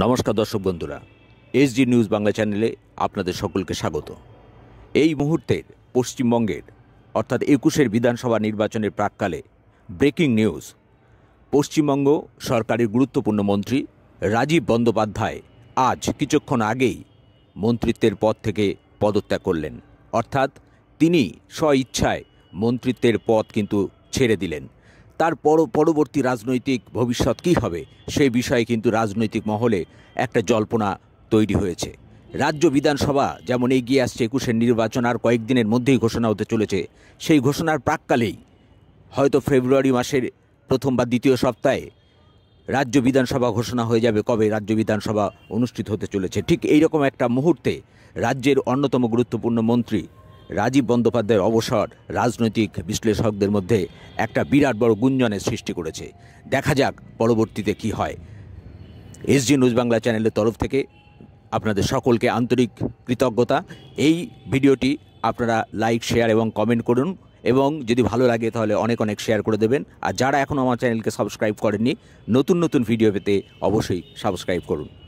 নমস্কার দর্শক বন্ধুরা এসডি নিউজ বাংলা চ্যানেলে আপনাদের সকলকে স্বাগত এই মুহূর্তের পশ্চিমবঙ্গের অর্থাৎ একুশের বিধানসভা নির্বাচনের প্রাককালে ব্রেকিং নিউজ পশ্চিমবঙ্গ সরকারের গুরুত্বপূর্ণ মন্ত্রী রাজীব বন্দ্যোপাধ্যায় আজ কিছুক্ষণ আগেই মন্ত্রিত্বের পদ থেকে পদত্যাগ করলেন অর্থাৎ তিনি স্বইচ্ছায় মন্ত্রিত্বের পদ কিন্তু ছেড়ে দিলেন তার পর পরবর্তী রাজনৈতিক ভবিষ্যৎ কী হবে সেই বিষয়ে কিন্তু রাজনৈতিক মহলে একটা জল্পনা তৈরি হয়েছে রাজ্য বিধানসভা যেমন এগিয়ে আসছে একুশের নির্বাচন আর কয়েকদিনের মধ্যেই ঘোষণা হতে চলেছে সেই ঘোষণার প্রাককালেই হয়তো ফেব্রুয়ারি মাসের প্রথম বা দ্বিতীয় সপ্তাহে রাজ্য বিধানসভা ঘোষণা হয়ে যাবে কবে রাজ্য বিধানসভা অনুষ্ঠিত হতে চলেছে ঠিক এইরকম একটা মুহূর্তে রাজ্যের অন্যতম গুরুত্বপূর্ণ মন্ত্রী রাজীব বন্দ্যোপাধ্যায়ের অবসর রাজনৈতিক বিশ্লেষকদের মধ্যে একটা বিরাট বড় গুঞ্জনের সৃষ্টি করেছে দেখা যাক পরবর্তীতে কি হয় এস জি নিউজ বাংলা চ্যানেলের তরফ থেকে আপনাদের সকলকে আন্তরিক কৃতজ্ঞতা এই ভিডিওটি আপনারা লাইক শেয়ার এবং কমেন্ট করুন এবং যদি ভালো লাগে তাহলে অনেক অনেক শেয়ার করে দেবেন আর যারা এখনও আমার চ্যানেলকে সাবস্ক্রাইব করেননি নতুন নতুন ভিডিও পেতে অবশ্যই সাবস্ক্রাইব করুন